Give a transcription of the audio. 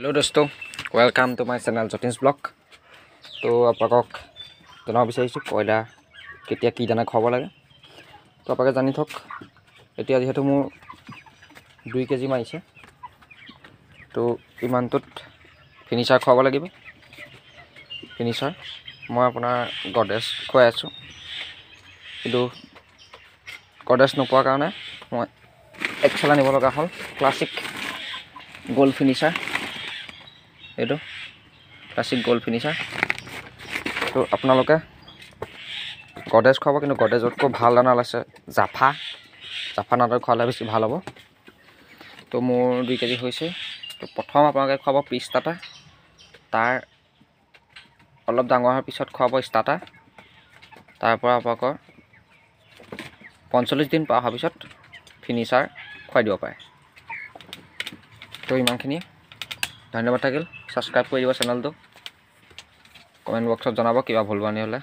hello दोस्तों welcome to my channel Jatin's blog तो आपको जाना विचार कयला के दाना खुआ लगे तो आप जानी थक इतना जीत मोर दुई के जी मारिसे तो इन फिनीचार खुआ लगे फिनीचार मैं अपना गडेज खुआ कि गडेज नोप कारण मैं एक चला निबल हल क्लासिक गोल्ड फिनीचार এইটো ক্লাছিক গ'ল্ড ফিনিচাৰ ত' আপোনালোকে গডেজ খুৱাব কিন্তু গডেজতকৈ ভাল দানা ওলাইছে জাফা জাফা দানাটো খোৱালে বেছি ভাল হ'ব তো মোৰ দুই কেজি হৈছে তো প্ৰথম আপোনালোকে খুৱাব পিছ টাটা তাৰ অলপ ডাঙৰ হোৱাৰ পিছত খুৱাব ষ্টাটা তাৰপৰা আপোনালোকৰ পঞ্চল্লিছ দিন পাৰ হোৱাৰ পিছত ফিনিচাৰ খুৱাই দিব পাৰে তো ইমানখিনিয়ে ধন্যবাদ থাকিল সাবস্ক্রাইব করে দিব চ্যানেলটা কমেন্ট বক্সত জানাব কিবা ভুল বানি হলে